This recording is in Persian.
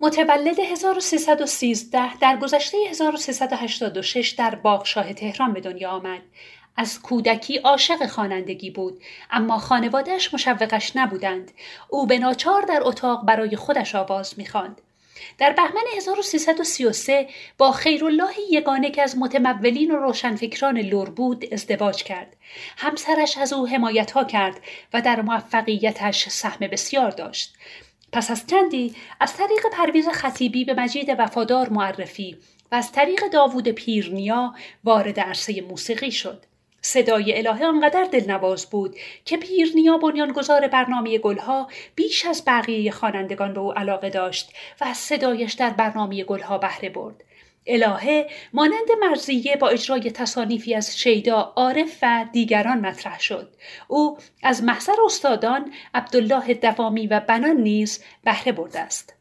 متولد 1313 در گذشته 1386 در باغشاه تهران به دنیا آمد. از کودکی عاشق خوانندگی بود اما خانوادهش مشوقش نبودند او به ناچار در اتاق برای خودش آواز میخواند در بهمن 1333 با خیرالله یگانه که از متمولین و روشنفکران لور بود ازدواج کرد. همسرش از او حمایت ها کرد و در موفقیتش سهم بسیار داشت. پس از چندی از طریق پرویز خطیبی به مجید وفادار معرفی و از طریق داوود پیرنیا وارد عرصه موسیقی شد. صدای الهه آنقدر دلنواز بود که پیرنیا بنیانگذار برنامه گلها بیش از بقیه خوانندگان به او علاقه داشت و از صدایش در برنامه گلها بهره برد الهه مانند مرزیه با اجرای تصانیفی از شیدا عارف و دیگران مطرح شد او از محضر استادان عبدالله دوامی و بنان نیز بهره برده است